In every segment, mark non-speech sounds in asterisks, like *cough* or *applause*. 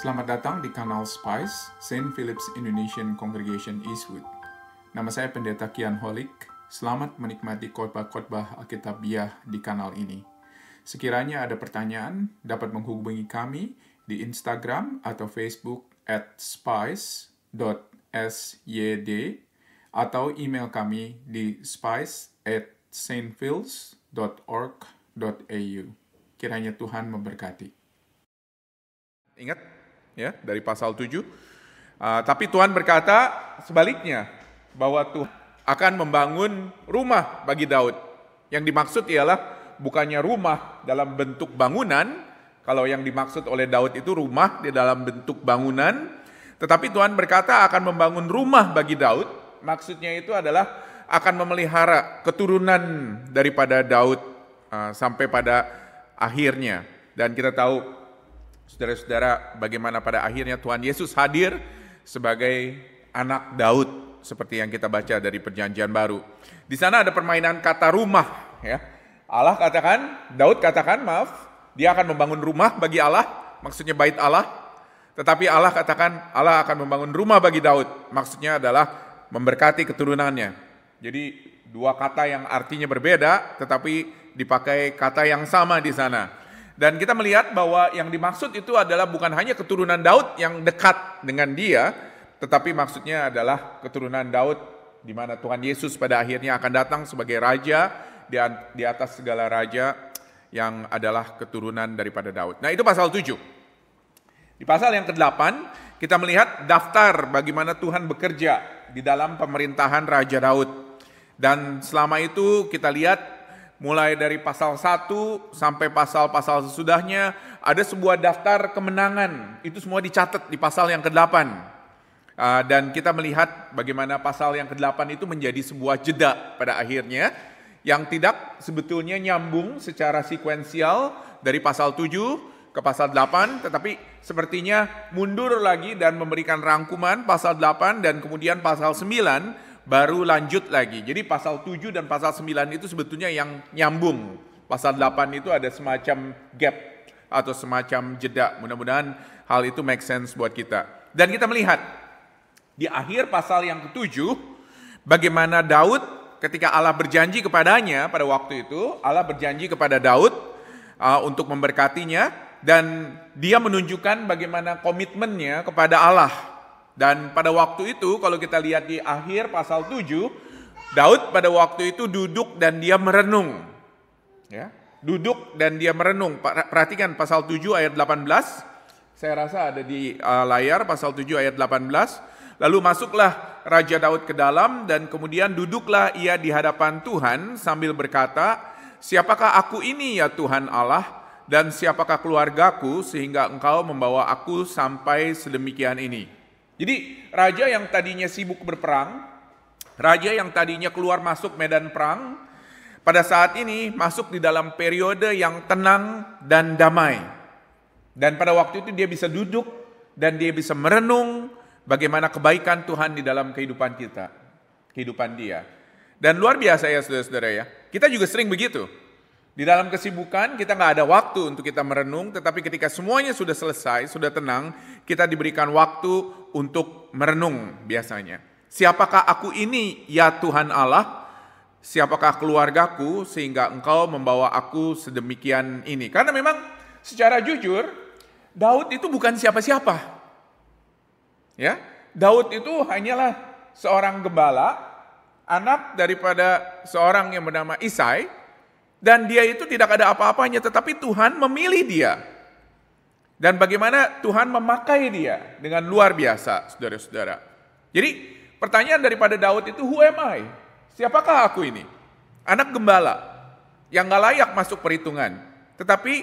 Selamat datang di kanal Spice, St. Philip's Indonesian Congregation Eastwood. Nama saya Pendeta Kian Holik. Selamat menikmati khotbah-khotbah Alkitabiah di kanal ini. Sekiranya ada pertanyaan, dapat menghubungi kami di Instagram atau Facebook at spice.syd atau email kami di spice at stphils.org.au. Kiranya Tuhan memberkati. Ingat, ya dari pasal 7. Uh, ah, tapi Tuhan berkata sebaliknya bahwa Tuhan akan membangun rumah bagi Daud. Yang dimaksud ialah bukannya rumah dalam bentuk bangunan, kalau yang dimaksud oleh Daud itu rumah di dalam bentuk bangunan, tetapi Tuhan berkata akan membangun rumah bagi Daud. Maksudnya itu adalah akan memelihara keturunan daripada Daud uh, sampai pada akhirnya. Dan kita tahu Saudara-saudara, bagaimana pada akhirnya Tuhan Yesus hadir sebagai anak Daud seperti yang kita baca dari Perjanjian Baru. Di sana ada permainan kata rumah ya. Allah katakan, Daud katakan, maaf, dia akan membangun rumah bagi Allah, maksudnya bait Allah. Tetapi Allah katakan Allah akan membangun rumah bagi Daud, maksudnya adalah memberkati keturunannya. Jadi dua kata yang artinya berbeda tetapi dipakai kata yang sama di sana. Dan kita melihat bahwa yang dimaksud itu adalah bukan hanya keturunan Daud yang dekat dengan dia, tetapi maksudnya adalah keturunan Daud di mana Tuhan Yesus pada akhirnya akan datang sebagai raja di atas segala raja yang adalah keturunan daripada Daud. Nah, itu pasal 7. Di pasal yang ke-8 kita melihat daftar bagaimana Tuhan bekerja di dalam pemerintahan Raja Daud. Dan selama itu kita lihat mulai dari pasal 1 sampai pasal-pasal sesudahnya, ada sebuah daftar kemenangan. Itu semua dicatat di pasal yang ke-8. Ah, dan kita melihat bagaimana pasal yang ke-8 itu menjadi sebuah jeda pada akhirnya, yang tidak sebetulnya nyambung secara sekuensial dari pasal 7 ke pasal 8, tetapi sepertinya mundur lagi dan memberikan rangkuman pasal 8 dan kemudian pasal 9 baru lanjut lagi. Jadi pasal 7 dan pasal 9 itu sebetulnya yang nyambung. Pasal 8 itu ada semacam gap atau semacam jeda. Mudah-mudahan hal itu make sense buat kita. Dan kita melihat di akhir pasal yang ketujuh bagaimana Daud ketika Allah berjanji kepadanya pada waktu itu, Allah berjanji kepada Daud uh, untuk memberkatinya dan dia menunjukkan bagaimana komitmennya kepada Allah dan pada waktu itu kalau kita lihat di akhir pasal 7, Daud pada waktu itu duduk dan dia merenung. Ya, duduk dan dia merenung. Perhatikan pasal 7 ayat 18. Saya rasa ada di uh, layar pasal 7 ayat 18. Lalu masuklah Raja Daud ke dalam dan kemudian duduklah ia di hadapan Tuhan sambil berkata, Siapakah aku ini ya Tuhan Allah? dan siapakah keluargaku sehingga engkau membawa aku sampai sedemikian ini. Jadi raja yang tadinya sibuk berperang, raja yang tadinya keluar masuk medan perang, pada saat ini masuk di dalam periode yang tenang dan damai. Dan pada waktu itu dia bisa duduk dan dia bisa merenung bagaimana kebaikan Tuhan di dalam kehidupan kita, kehidupan dia. Dan luar biasa ya saudara-saudara ya, kita juga sering begitu. Di dalam kesibukan kita nggak ada waktu untuk kita merenung, tetapi ketika semuanya sudah selesai, sudah tenang, kita diberikan waktu untuk merenung biasanya. Siapakah aku ini ya Tuhan Allah? Siapakah keluargaku sehingga engkau membawa aku sedemikian ini? Karena memang secara jujur Daud itu bukan siapa-siapa. Ya, Daud itu hanyalah seorang gembala, anak daripada seorang yang bernama Isai, dan dia itu tidak ada apa-apanya, tetapi Tuhan memilih dia. Dan bagaimana Tuhan memakai dia dengan luar biasa, saudara-saudara. Jadi pertanyaan daripada Daud itu, who am I? Siapakah aku ini? Anak gembala yang gak layak masuk perhitungan. Tetapi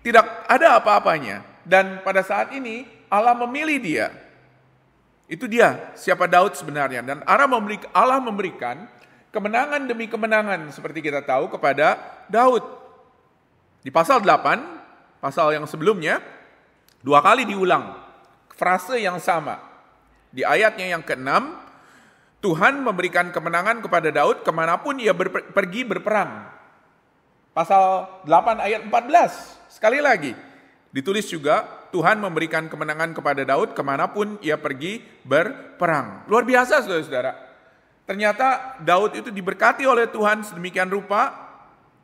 tidak ada apa-apanya. Dan pada saat ini Allah memilih dia. Itu dia siapa Daud sebenarnya. Dan Allah memberikan kemenangan demi kemenangan seperti kita tahu kepada Daud. Di pasal 8, pasal yang sebelumnya, dua kali diulang frase yang sama. Di ayatnya yang ke-6, Tuhan memberikan kemenangan kepada Daud kemanapun ia ber pergi berperang. Pasal 8 ayat 14, sekali lagi, ditulis juga Tuhan memberikan kemenangan kepada Daud kemanapun ia pergi berperang. Luar biasa saudara-saudara. Ternyata Daud itu diberkati oleh Tuhan sedemikian rupa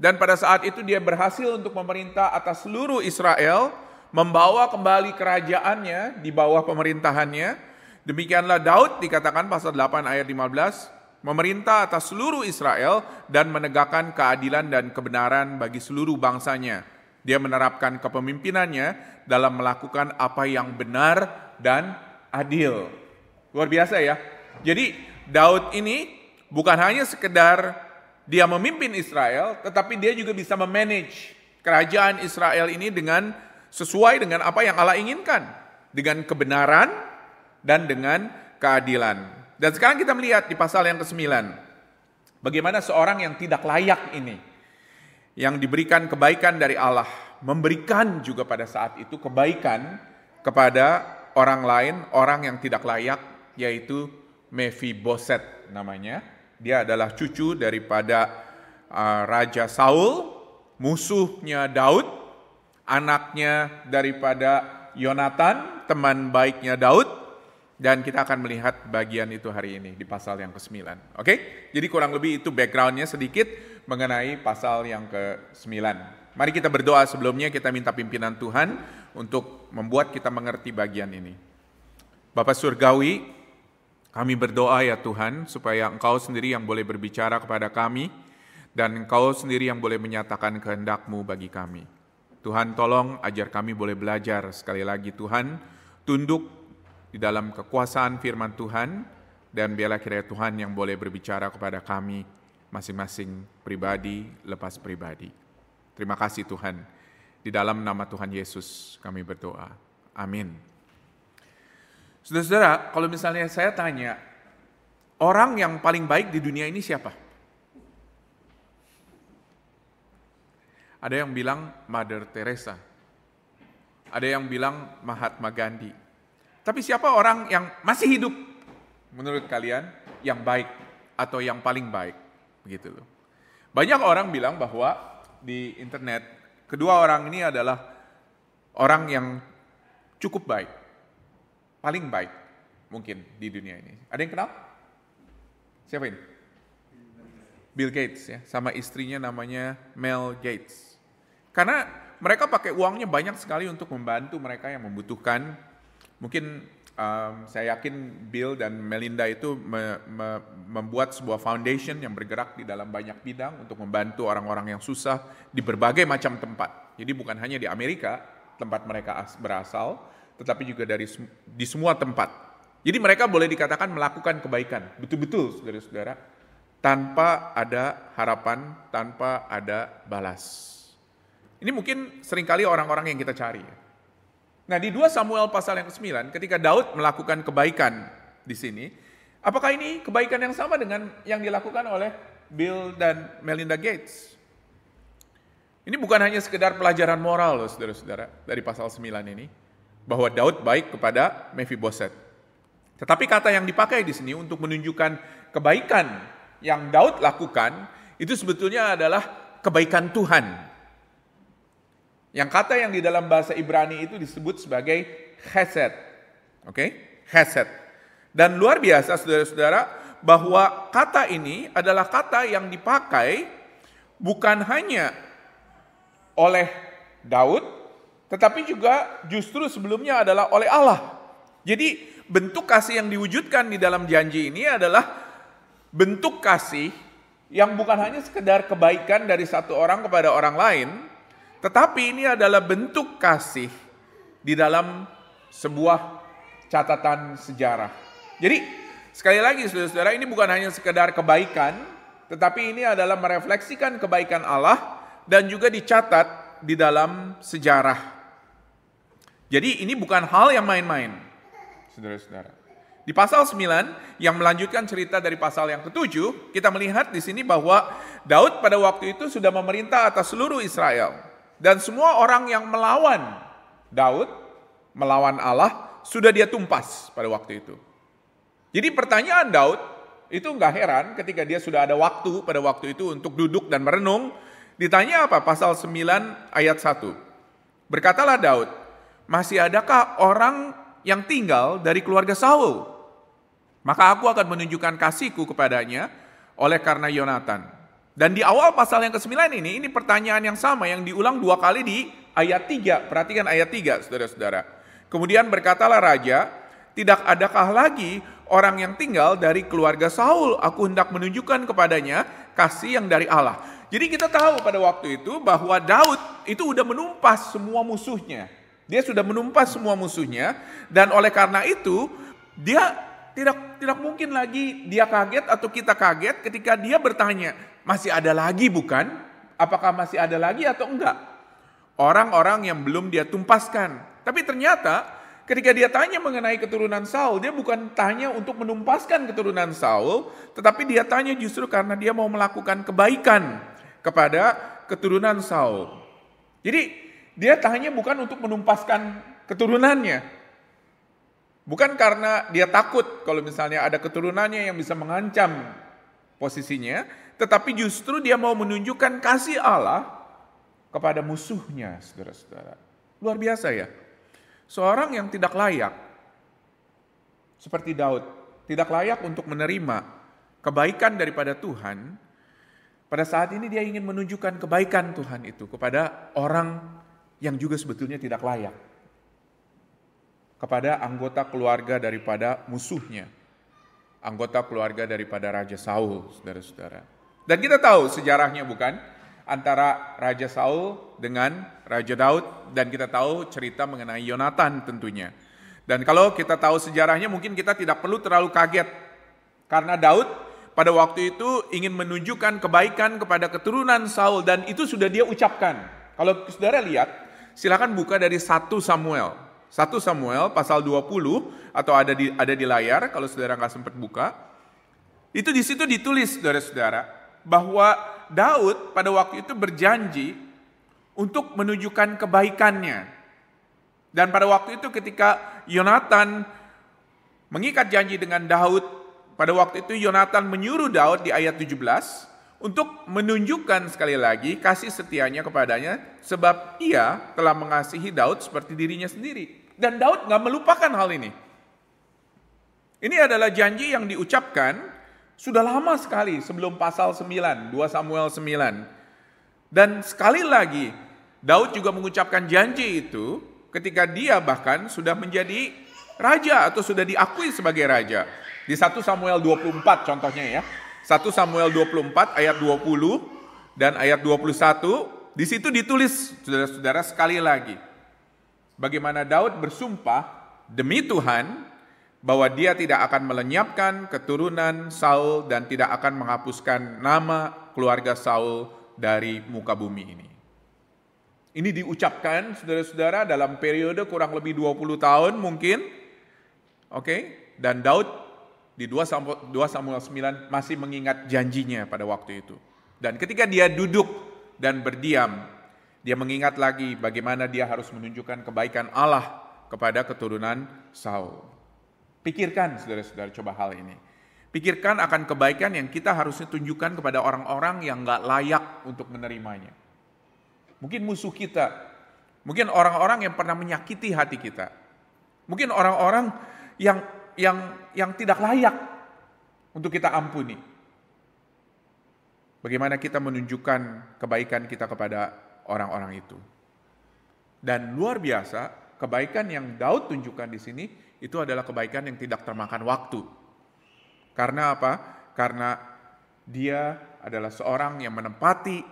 dan pada saat itu dia berhasil untuk memerintah atas seluruh Israel, membawa kembali kerajaannya di bawah pemerintahannya. Demikianlah Daud dikatakan pasal 8 ayat 15, memerintah atas seluruh Israel dan menegakkan keadilan dan kebenaran bagi seluruh bangsanya. Dia menerapkan kepemimpinannya dalam melakukan apa yang benar dan adil. Luar biasa ya. Jadi Daud ini bukan hanya sekedar dia memimpin Israel, tetapi dia juga bisa memanage kerajaan Israel ini dengan sesuai dengan apa yang Allah inginkan, dengan kebenaran dan dengan keadilan. Dan sekarang kita melihat di pasal yang ke-9, bagaimana seorang yang tidak layak ini, yang diberikan kebaikan dari Allah, memberikan juga pada saat itu kebaikan kepada orang lain, orang yang tidak layak, yaitu Mephiboset namanya. Dia adalah cucu daripada uh, Raja Saul, musuhnya Daud, anaknya daripada Yonatan, teman baiknya Daud, dan kita akan melihat bagian itu hari ini di pasal yang ke-9. Oke, okay? jadi kurang lebih itu backgroundnya sedikit mengenai pasal yang ke-9. Mari kita berdoa sebelumnya, kita minta pimpinan Tuhan untuk membuat kita mengerti bagian ini. Bapak Surgawi, kami berdoa ya Tuhan, supaya Engkau sendiri yang boleh berbicara kepada kami, dan Engkau sendiri yang boleh menyatakan kehendak-Mu bagi kami. Tuhan tolong ajar kami boleh belajar sekali lagi Tuhan, tunduk di dalam kekuasaan firman Tuhan, dan biarlah kiranya Tuhan yang boleh berbicara kepada kami masing-masing pribadi, lepas pribadi. Terima kasih Tuhan. Di dalam nama Tuhan Yesus kami berdoa. Amin. Saudara-saudara, kalau misalnya saya tanya, orang yang paling baik di dunia ini siapa? Ada yang bilang Mother Teresa. Ada yang bilang Mahatma Gandhi. Tapi siapa orang yang masih hidup menurut kalian yang baik atau yang paling baik? Begitu loh. Banyak orang bilang bahwa di internet kedua orang ini adalah orang yang cukup baik paling baik mungkin di dunia ini. Ada yang kenal? Siapa ini? Bill Gates ya, sama istrinya namanya Mel Gates. Karena mereka pakai uangnya banyak sekali untuk membantu mereka yang membutuhkan. Mungkin um, saya yakin Bill dan Melinda itu me, me, membuat sebuah foundation yang bergerak di dalam banyak bidang untuk membantu orang-orang yang susah di berbagai macam tempat. Jadi bukan hanya di Amerika tempat mereka berasal, tetapi juga dari di semua tempat. Jadi mereka boleh dikatakan melakukan kebaikan, betul-betul saudara-saudara, tanpa ada harapan, tanpa ada balas. Ini mungkin seringkali orang-orang yang kita cari. Ya. Nah di 2 Samuel pasal yang ke-9 ketika Daud melakukan kebaikan di sini, apakah ini kebaikan yang sama dengan yang dilakukan oleh Bill dan Melinda Gates? Ini bukan hanya sekedar pelajaran moral loh saudara-saudara dari pasal 9 ini bahwa Daud baik kepada Mephiboset. Tetapi kata yang dipakai di sini untuk menunjukkan kebaikan yang Daud lakukan itu sebetulnya adalah kebaikan Tuhan. Yang kata yang di dalam bahasa Ibrani itu disebut sebagai chesed. Oke, okay? chesed. Dan luar biasa saudara-saudara bahwa kata ini adalah kata yang dipakai bukan hanya oleh Daud tetapi juga justru sebelumnya adalah oleh Allah. Jadi bentuk kasih yang diwujudkan di dalam janji ini adalah bentuk kasih yang bukan hanya sekedar kebaikan dari satu orang kepada orang lain, tetapi ini adalah bentuk kasih di dalam sebuah catatan sejarah. Jadi sekali lagi saudara-saudara ini bukan hanya sekedar kebaikan, tetapi ini adalah merefleksikan kebaikan Allah dan juga dicatat di dalam sejarah. Jadi ini bukan hal yang main-main. Saudara-saudara. Di pasal 9 yang melanjutkan cerita dari pasal yang ketujuh, kita melihat di sini bahwa Daud pada waktu itu sudah memerintah atas seluruh Israel. Dan semua orang yang melawan Daud, melawan Allah, sudah dia tumpas pada waktu itu. Jadi pertanyaan Daud, itu nggak heran ketika dia sudah ada waktu pada waktu itu untuk duduk dan merenung, ditanya apa? Pasal 9 ayat 1. Berkatalah Daud, masih adakah orang yang tinggal dari keluarga Saul? Maka aku akan menunjukkan kasihku kepadanya oleh karena Yonatan. Dan di awal pasal yang ke-9 ini, ini pertanyaan yang sama yang diulang dua kali di ayat 3. Perhatikan ayat 3, saudara-saudara. Kemudian berkatalah raja, tidak adakah lagi orang yang tinggal dari keluarga Saul? Aku hendak menunjukkan kepadanya kasih yang dari Allah. Jadi kita tahu pada waktu itu bahwa Daud itu udah menumpas semua musuhnya. Dia sudah menumpas semua musuhnya dan oleh karena itu dia tidak tidak mungkin lagi dia kaget atau kita kaget ketika dia bertanya, masih ada lagi bukan? Apakah masih ada lagi atau enggak? Orang-orang yang belum dia tumpaskan. Tapi ternyata ketika dia tanya mengenai keturunan Saul, dia bukan tanya untuk menumpaskan keturunan Saul, tetapi dia tanya justru karena dia mau melakukan kebaikan kepada keturunan Saul. Jadi dia tak hanya bukan untuk menumpaskan keturunannya. Bukan karena dia takut kalau misalnya ada keturunannya yang bisa mengancam posisinya, tetapi justru dia mau menunjukkan kasih Allah kepada musuhnya, saudara-saudara. Luar biasa ya. Seorang yang tidak layak, seperti Daud, tidak layak untuk menerima kebaikan daripada Tuhan, pada saat ini dia ingin menunjukkan kebaikan Tuhan itu kepada orang yang juga sebetulnya tidak layak kepada anggota keluarga daripada musuhnya, anggota keluarga daripada Raja Saul, saudara-saudara. Dan kita tahu sejarahnya bukan antara Raja Saul dengan Raja Daud dan kita tahu cerita mengenai Yonatan tentunya. Dan kalau kita tahu sejarahnya mungkin kita tidak perlu terlalu kaget karena Daud pada waktu itu ingin menunjukkan kebaikan kepada keturunan Saul dan itu sudah dia ucapkan. Kalau saudara lihat silakan buka dari 1 Samuel. 1 Samuel pasal 20 atau ada di ada di layar kalau saudara nggak sempat buka. Itu di situ ditulis saudara-saudara bahwa Daud pada waktu itu berjanji untuk menunjukkan kebaikannya. Dan pada waktu itu ketika Yonatan mengikat janji dengan Daud, pada waktu itu Yonatan menyuruh Daud di ayat 17, untuk menunjukkan sekali lagi kasih setianya kepadanya sebab ia telah mengasihi Daud seperti dirinya sendiri. Dan Daud nggak melupakan hal ini. Ini adalah janji yang diucapkan sudah lama sekali sebelum pasal 9, 2 Samuel 9. Dan sekali lagi Daud juga mengucapkan janji itu ketika dia bahkan sudah menjadi raja atau sudah diakui sebagai raja. Di 1 Samuel 24 contohnya ya. 1 Samuel 24 ayat 20 dan ayat 21, di situ ditulis saudara-saudara sekali lagi. Bagaimana Daud bersumpah demi Tuhan bahwa dia tidak akan melenyapkan keturunan Saul dan tidak akan menghapuskan nama keluarga Saul dari muka bumi ini. Ini diucapkan saudara-saudara dalam periode kurang lebih 20 tahun mungkin. Oke, okay? dan Daud di 2 Samuel 9 masih mengingat janjinya pada waktu itu. Dan ketika dia duduk dan berdiam, dia mengingat lagi bagaimana dia harus menunjukkan kebaikan Allah kepada keturunan Saul. Pikirkan saudara-saudara coba hal ini. Pikirkan akan kebaikan yang kita harusnya tunjukkan kepada orang-orang yang nggak layak untuk menerimanya. Mungkin musuh kita, mungkin orang-orang yang pernah menyakiti hati kita, mungkin orang-orang yang yang yang tidak layak untuk kita ampuni. Bagaimana kita menunjukkan kebaikan kita kepada orang-orang itu. Dan luar biasa, kebaikan yang Daud tunjukkan di sini itu adalah kebaikan yang tidak termakan waktu. Karena apa? Karena dia adalah seorang yang menempati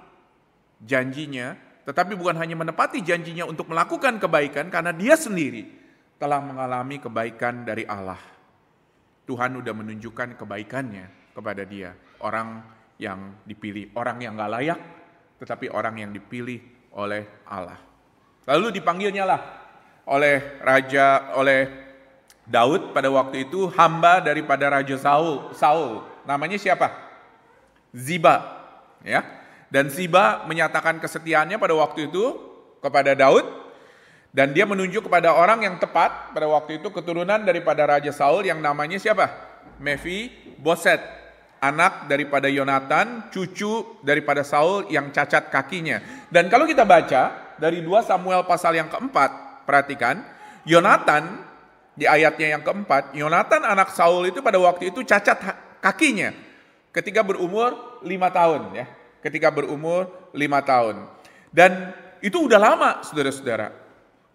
janjinya, tetapi bukan hanya menepati janjinya untuk melakukan kebaikan karena dia sendiri telah mengalami kebaikan dari Allah. Tuhan udah menunjukkan kebaikannya kepada dia. Orang yang dipilih, orang yang gak layak, tetapi orang yang dipilih oleh Allah. Lalu dipanggilnya lah oleh raja, oleh Daud pada waktu itu hamba daripada Raja Saul. Saul, namanya siapa? Ziba. ya. Dan Ziba menyatakan kesetiaannya pada waktu itu kepada Daud dan dia menunjuk kepada orang yang tepat pada waktu itu keturunan daripada Raja Saul yang namanya siapa? Mephi Boset. Anak daripada Yonatan, cucu daripada Saul yang cacat kakinya. Dan kalau kita baca dari dua Samuel pasal yang keempat, perhatikan. Yonatan di ayatnya yang keempat, Yonatan anak Saul itu pada waktu itu cacat kakinya ketika berumur lima tahun ya. Ketika berumur lima tahun. Dan itu udah lama saudara-saudara.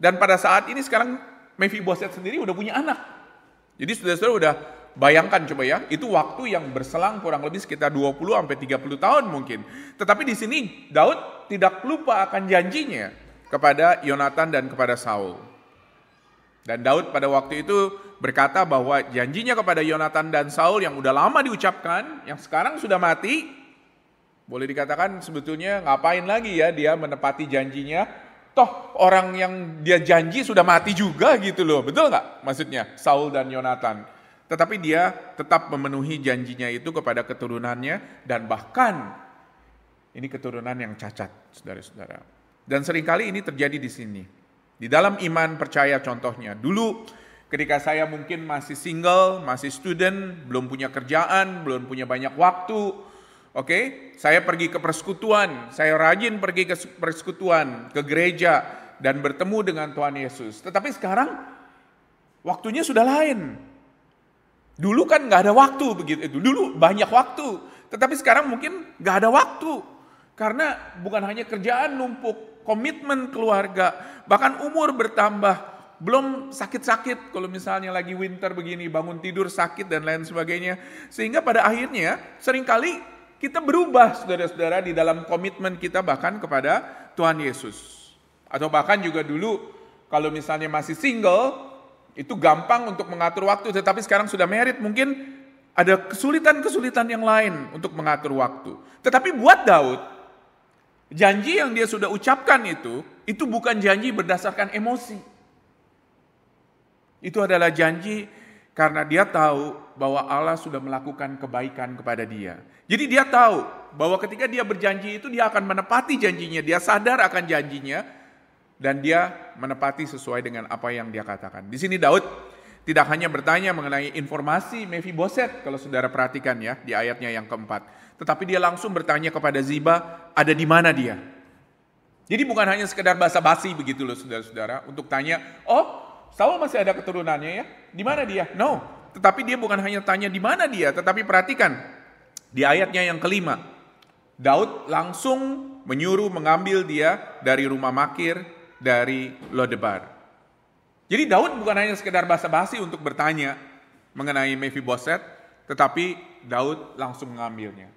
Dan pada saat ini sekarang Mephiboset sendiri udah punya anak. Jadi saudara-saudara udah bayangkan coba ya, itu waktu yang berselang kurang lebih sekitar 20 sampai 30 tahun mungkin. Tetapi di sini Daud tidak lupa akan janjinya kepada Yonatan dan kepada Saul. Dan Daud pada waktu itu berkata bahwa janjinya kepada Yonatan dan Saul yang udah lama diucapkan, yang sekarang sudah mati, boleh dikatakan sebetulnya ngapain lagi ya dia menepati janjinya Toh orang yang dia janji sudah mati juga gitu loh, betul nggak? Maksudnya Saul dan Yonatan. Tetapi dia tetap memenuhi janjinya itu kepada keturunannya dan bahkan ini keturunan yang cacat, saudara-saudara. Dan seringkali ini terjadi di sini. Di dalam iman percaya contohnya. Dulu ketika saya mungkin masih single, masih student, belum punya kerjaan, belum punya banyak waktu, Oke, saya pergi ke persekutuan, saya rajin pergi ke persekutuan, ke gereja dan bertemu dengan Tuhan Yesus. Tetapi sekarang waktunya sudah lain. Dulu kan nggak ada waktu begitu. itu. Dulu banyak waktu, tetapi sekarang mungkin nggak ada waktu karena bukan hanya kerjaan numpuk, komitmen keluarga, bahkan umur bertambah, belum sakit-sakit kalau misalnya lagi winter begini, bangun tidur sakit dan lain sebagainya. Sehingga pada akhirnya seringkali kita berubah saudara-saudara di dalam komitmen kita bahkan kepada Tuhan Yesus. Atau bahkan juga dulu kalau misalnya masih single, itu gampang untuk mengatur waktu. Tetapi sekarang sudah merit mungkin ada kesulitan-kesulitan yang lain untuk mengatur waktu. Tetapi buat Daud, janji yang dia sudah ucapkan itu, itu bukan janji berdasarkan emosi. Itu adalah janji karena dia tahu bahwa Allah sudah melakukan kebaikan kepada dia. Jadi dia tahu bahwa ketika dia berjanji itu dia akan menepati janjinya, dia sadar akan janjinya dan dia menepati sesuai dengan apa yang dia katakan. Di sini Daud tidak hanya bertanya mengenai informasi Mephiboset kalau saudara perhatikan ya di ayatnya yang keempat, tetapi dia langsung bertanya kepada Ziba, ada di mana dia? Jadi bukan hanya sekedar basa-basi begitu loh saudara-saudara untuk tanya, oh Saul masih ada keturunannya ya. Di mana dia? No. Tetapi dia bukan hanya tanya di mana dia, tetapi perhatikan di ayatnya yang kelima. Daud langsung menyuruh mengambil dia dari rumah Makir dari Lodebar. Jadi Daud bukan hanya sekedar basa-basi untuk bertanya mengenai Mephiboset, tetapi Daud langsung mengambilnya.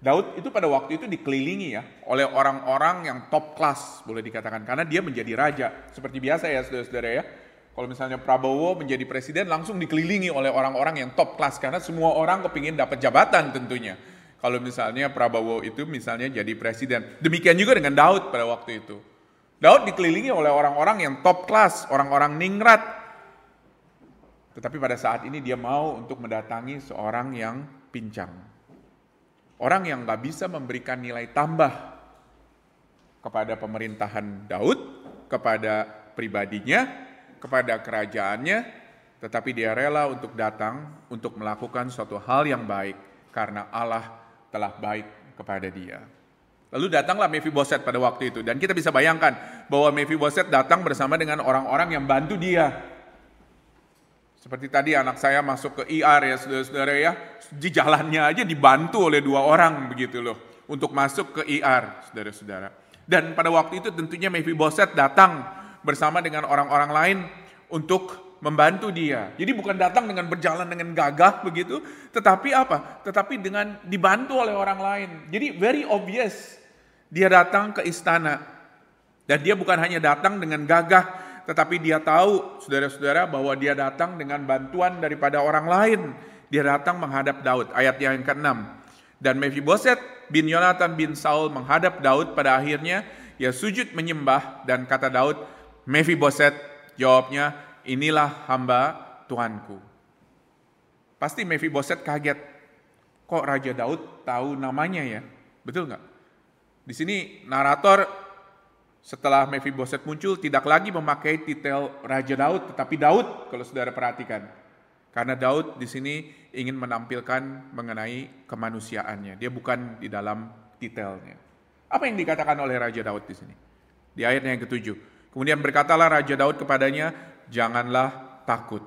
Daud itu pada waktu itu dikelilingi ya oleh orang-orang yang top class boleh dikatakan karena dia menjadi raja seperti biasa ya saudara-saudara ya. Kalau misalnya Prabowo menjadi presiden langsung dikelilingi oleh orang-orang yang top class karena semua orang kepingin dapat jabatan tentunya. Kalau misalnya Prabowo itu misalnya jadi presiden. Demikian juga dengan Daud pada waktu itu. Daud dikelilingi oleh orang-orang yang top class, orang-orang ningrat. Tetapi pada saat ini dia mau untuk mendatangi seorang yang pincang Orang yang nggak bisa memberikan nilai tambah kepada pemerintahan Daud, kepada pribadinya, kepada kerajaannya, tetapi dia rela untuk datang untuk melakukan suatu hal yang baik karena Allah telah baik kepada dia. Lalu datanglah Mephiboset pada waktu itu dan kita bisa bayangkan bahwa Mephiboset datang bersama dengan orang-orang yang bantu dia seperti tadi anak saya masuk ke IR e ya saudara-saudara ya, di jalannya aja dibantu oleh dua orang begitu loh untuk masuk ke IR e saudara-saudara. Dan pada waktu itu tentunya Mephiboset datang bersama dengan orang-orang lain untuk membantu dia. Jadi bukan datang dengan berjalan dengan gagah begitu, tetapi apa? Tetapi dengan dibantu oleh orang lain. Jadi very obvious dia datang ke istana dan dia bukan hanya datang dengan gagah, tetapi dia tahu, saudara-saudara, bahwa dia datang dengan bantuan daripada orang lain. Dia datang menghadap Daud, ayat yang ke-6. Dan Mephiboset bin Yonatan bin Saul menghadap Daud pada akhirnya, ia sujud menyembah dan kata Daud, Mephiboset jawabnya, inilah hamba Tuanku. Pasti Mephiboset kaget, kok Raja Daud tahu namanya ya? Betul nggak? Di sini narator setelah Mephiboset muncul tidak lagi memakai titel Raja Daud, tetapi Daud kalau saudara perhatikan. Karena Daud di sini ingin menampilkan mengenai kemanusiaannya. Dia bukan di dalam titelnya. Apa yang dikatakan oleh Raja Daud di sini? Di ayatnya yang ketujuh. Kemudian berkatalah Raja Daud kepadanya, janganlah takut.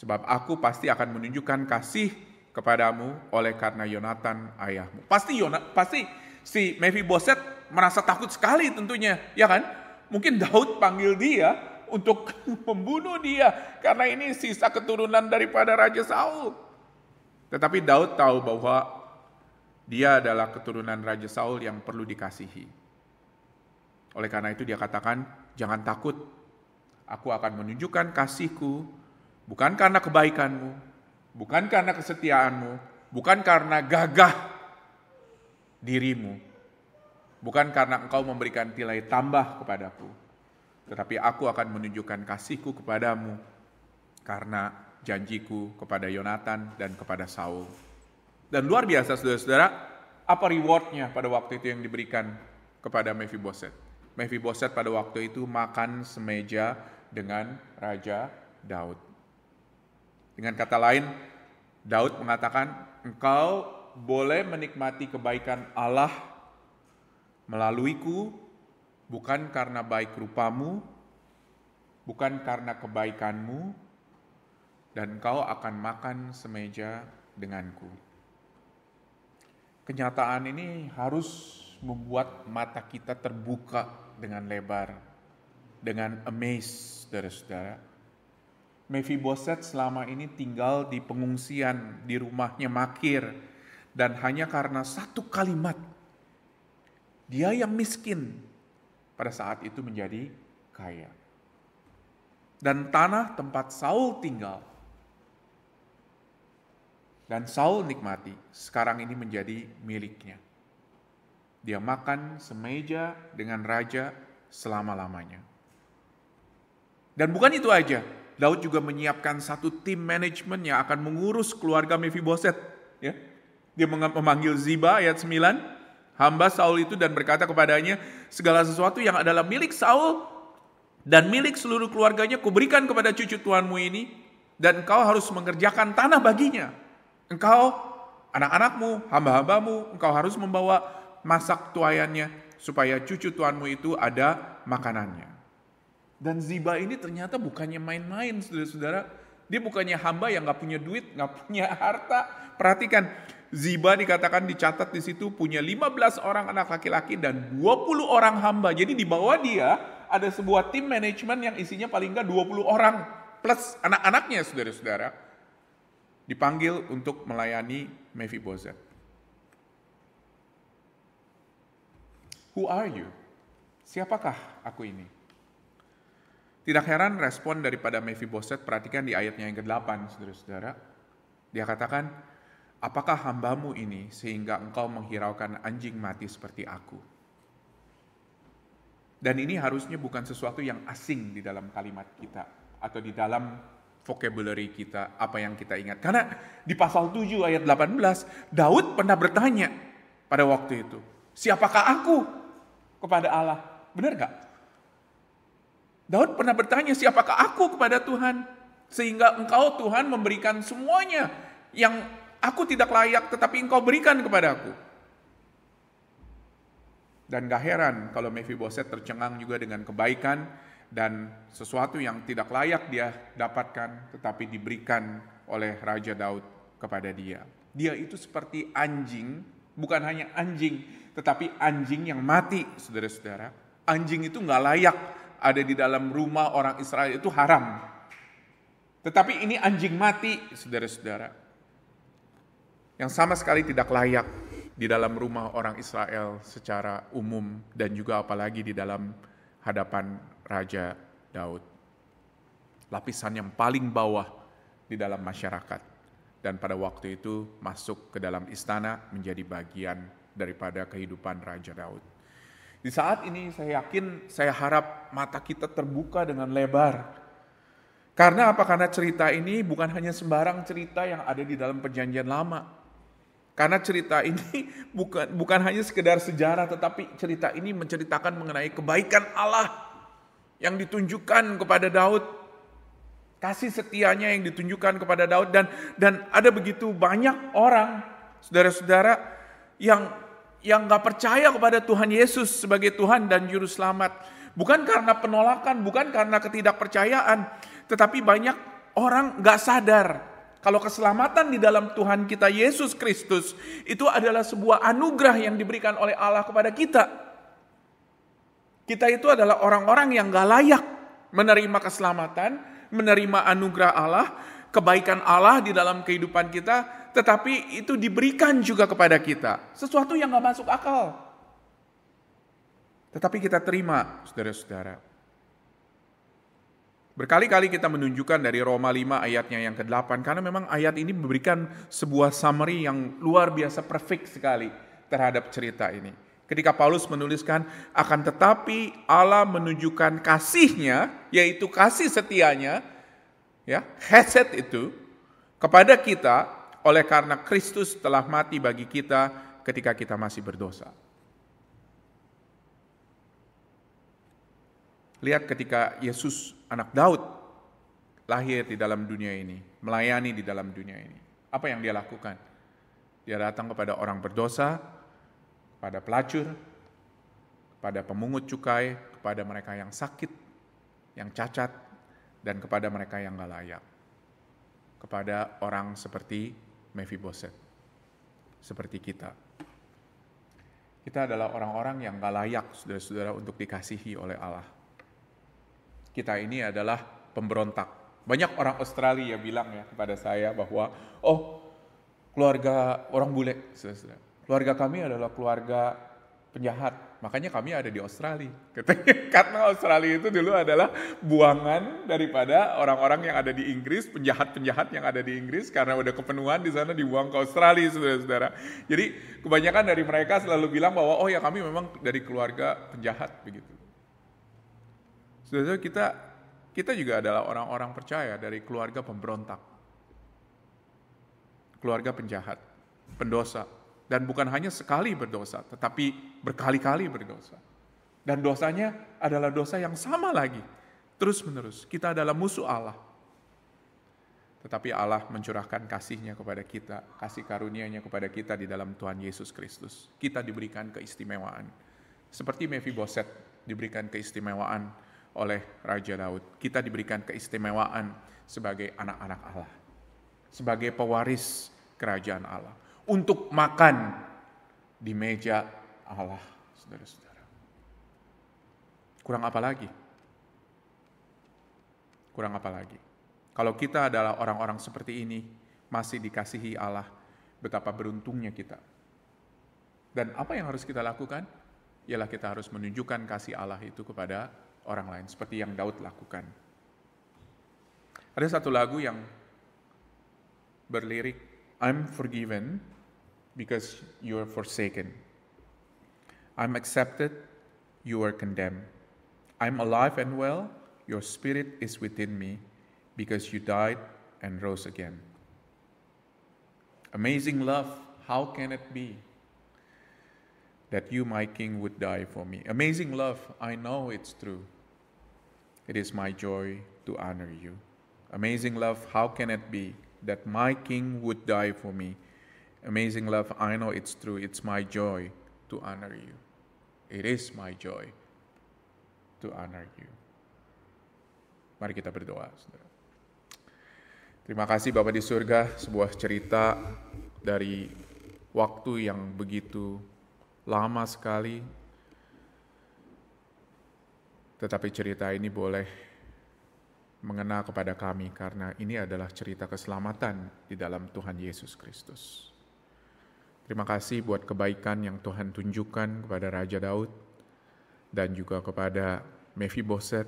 Sebab aku pasti akan menunjukkan kasih kepadamu oleh karena Yonatan ayahmu. Pasti Yona, pasti si Mephiboset merasa takut sekali tentunya, ya kan? Mungkin Daud panggil dia untuk *laughs* membunuh dia karena ini sisa keturunan daripada Raja Saul. Tetapi Daud tahu bahwa dia adalah keturunan Raja Saul yang perlu dikasihi. Oleh karena itu dia katakan, jangan takut, aku akan menunjukkan kasihku, bukan karena kebaikanmu, bukan karena kesetiaanmu, bukan karena gagah dirimu, Bukan karena engkau memberikan nilai tambah kepadaku, tetapi aku akan menunjukkan kasihku kepadamu karena janjiku kepada Yonatan dan kepada Saul. Dan luar biasa saudara-saudara, apa rewardnya pada waktu itu yang diberikan kepada Mephiboset? Mephiboset pada waktu itu makan semeja dengan Raja Daud. Dengan kata lain, Daud mengatakan, engkau boleh menikmati kebaikan Allah melaluiku bukan karena baik rupamu, bukan karena kebaikanmu, dan kau akan makan semeja denganku. Kenyataan ini harus membuat mata kita terbuka dengan lebar, dengan amazed, saudara-saudara. Mephiboset selama ini tinggal di pengungsian, di rumahnya Makir, dan hanya karena satu kalimat – dia yang miskin pada saat itu menjadi kaya. Dan tanah tempat Saul tinggal dan Saul nikmati sekarang ini menjadi miliknya. Dia makan semeja dengan raja selama-lamanya. Dan bukan itu aja, Daud juga menyiapkan satu tim manajemen yang akan mengurus keluarga Mephiboset. Ya. Dia memanggil Ziba ayat 9, hamba Saul itu dan berkata kepadanya, segala sesuatu yang adalah milik Saul dan milik seluruh keluarganya kuberikan kepada cucu tuanmu ini dan engkau harus mengerjakan tanah baginya. Engkau, anak-anakmu, hamba-hambamu, engkau harus membawa masak tuayannya supaya cucu tuanmu itu ada makanannya. Dan Ziba ini ternyata bukannya main-main, saudara-saudara. Dia bukannya hamba yang gak punya duit, gak punya harta. Perhatikan, Ziba dikatakan dicatat di situ punya 15 orang anak laki-laki dan 20 orang hamba. Jadi di bawah dia ada sebuah tim manajemen yang isinya paling enggak 20 orang plus anak-anaknya saudara-saudara. Dipanggil untuk melayani Mephibosheth. Who are you? Siapakah aku ini? Tidak heran respon daripada Mephibosheth, perhatikan di ayatnya yang ke-8, saudara-saudara. Dia katakan, apakah hambamu ini sehingga engkau menghiraukan anjing mati seperti aku? Dan ini harusnya bukan sesuatu yang asing di dalam kalimat kita atau di dalam vocabulary kita, apa yang kita ingat. Karena di pasal 7 ayat 18, Daud pernah bertanya pada waktu itu, siapakah aku kepada Allah? Benar gak? Daud pernah bertanya, siapakah aku kepada Tuhan? Sehingga engkau Tuhan memberikan semuanya yang aku tidak layak tetapi engkau berikan kepada aku. Dan gak heran kalau Mephiboset tercengang juga dengan kebaikan dan sesuatu yang tidak layak dia dapatkan tetapi diberikan oleh Raja Daud kepada dia. Dia itu seperti anjing, bukan hanya anjing, tetapi anjing yang mati, saudara-saudara. Anjing itu nggak layak ada di dalam rumah orang Israel itu haram. Tetapi ini anjing mati, saudara-saudara yang sama sekali tidak layak di dalam rumah orang Israel secara umum dan juga apalagi di dalam hadapan Raja Daud. Lapisan yang paling bawah di dalam masyarakat. Dan pada waktu itu masuk ke dalam istana menjadi bagian daripada kehidupan Raja Daud. Di saat ini saya yakin, saya harap mata kita terbuka dengan lebar karena apa? Karena cerita ini bukan hanya sembarang cerita yang ada di dalam perjanjian lama. Karena cerita ini *laughs* bukan bukan hanya sekedar sejarah tetapi cerita ini menceritakan mengenai kebaikan Allah yang ditunjukkan kepada Daud. Kasih setianya yang ditunjukkan kepada Daud dan dan ada begitu banyak orang saudara-saudara yang yang nggak percaya kepada Tuhan Yesus sebagai Tuhan dan Juru Selamat. Bukan karena penolakan, bukan karena ketidakpercayaan, tetapi banyak orang nggak sadar kalau keselamatan di dalam Tuhan kita Yesus Kristus itu adalah sebuah anugerah yang diberikan oleh Allah kepada kita. Kita itu adalah orang-orang yang gak layak menerima keselamatan, menerima anugerah Allah, kebaikan Allah di dalam kehidupan kita, tetapi itu diberikan juga kepada kita. Sesuatu yang gak masuk akal. Tetapi kita terima, saudara-saudara. Berkali-kali kita menunjukkan dari Roma 5 ayatnya yang ke-8 karena memang ayat ini memberikan sebuah summary yang luar biasa perfect sekali terhadap cerita ini. Ketika Paulus menuliskan akan tetapi Allah menunjukkan kasihnya yaitu kasih setianya ya hesed itu kepada kita oleh karena Kristus telah mati bagi kita ketika kita masih berdosa. Lihat ketika Yesus anak Daud lahir di dalam dunia ini, melayani di dalam dunia ini. Apa yang dia lakukan? Dia datang kepada orang berdosa, kepada pelacur, kepada pemungut cukai, kepada mereka yang sakit, yang cacat, dan kepada mereka yang gak layak. Kepada orang seperti Mephiboset, seperti kita. Kita adalah orang-orang yang gak layak, saudara-saudara, untuk dikasihi oleh Allah kita ini adalah pemberontak. Banyak orang Australia bilang ya kepada saya bahwa, oh keluarga orang bule, keluarga kami adalah keluarga penjahat. Makanya kami ada di Australia. Katanya *laughs* karena Australia itu dulu adalah buangan daripada orang-orang yang ada di Inggris, penjahat-penjahat yang ada di Inggris karena udah kepenuhan di sana dibuang ke Australia, saudara-saudara. Jadi kebanyakan dari mereka selalu bilang bahwa oh ya kami memang dari keluarga penjahat begitu. Saudara kita kita juga adalah orang-orang percaya dari keluarga pemberontak. Keluarga penjahat, pendosa, dan bukan hanya sekali berdosa, tetapi berkali-kali berdosa. Dan dosanya adalah dosa yang sama lagi. Terus-menerus, kita adalah musuh Allah. Tetapi Allah mencurahkan kasihnya kepada kita, kasih karunia-Nya kepada kita di dalam Tuhan Yesus Kristus. Kita diberikan keistimewaan. Seperti Mephiboset diberikan keistimewaan oleh Raja Daud. Kita diberikan keistimewaan sebagai anak-anak Allah, sebagai pewaris kerajaan Allah, untuk makan di meja Allah, saudara-saudara. Kurang apa lagi? Kurang apa lagi? Kalau kita adalah orang-orang seperti ini, masih dikasihi Allah, betapa beruntungnya kita. Dan apa yang harus kita lakukan? Ialah kita harus menunjukkan kasih Allah itu kepada orang lain seperti yang Daud lakukan. Ada satu lagu yang berlirik I'm forgiven because you are forsaken. I'm accepted, you are condemned. I'm alive and well, your spirit is within me because you died and rose again. Amazing love, how can it be that you, my king, would die for me? Amazing love, I know it's true. It is my joy to honor you. Amazing love, how can it be that my King would die for me? Amazing love, I know it's true. It's my joy to honor you. It is my joy to honor you. Mari kita berdoa, Terima kasih Bapak di surga, sebuah cerita dari waktu yang begitu lama sekali tetapi cerita ini boleh mengenal kepada kami karena ini adalah cerita keselamatan di dalam Tuhan Yesus Kristus. Terima kasih buat kebaikan yang Tuhan tunjukkan kepada Raja Daud dan juga kepada Mephiboset.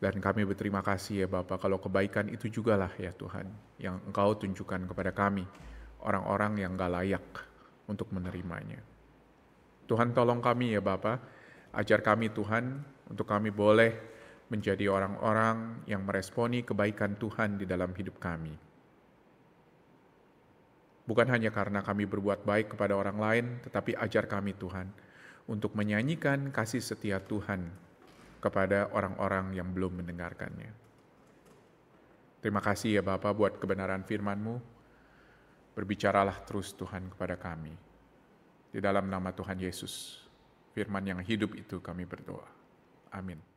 Dan kami berterima kasih ya Bapak kalau kebaikan itu jugalah ya Tuhan yang Engkau tunjukkan kepada kami orang-orang yang gak layak untuk menerimanya. Tuhan tolong kami ya Bapak Ajar kami Tuhan untuk kami boleh menjadi orang-orang yang meresponi kebaikan Tuhan di dalam hidup kami. Bukan hanya karena kami berbuat baik kepada orang lain, tetapi ajar kami Tuhan untuk menyanyikan kasih setia Tuhan kepada orang-orang yang belum mendengarkannya. Terima kasih ya Bapa buat kebenaran firman-Mu. Berbicaralah terus Tuhan kepada kami. Di dalam nama Tuhan Yesus, firman yang hidup itu kami berdoa. Amin.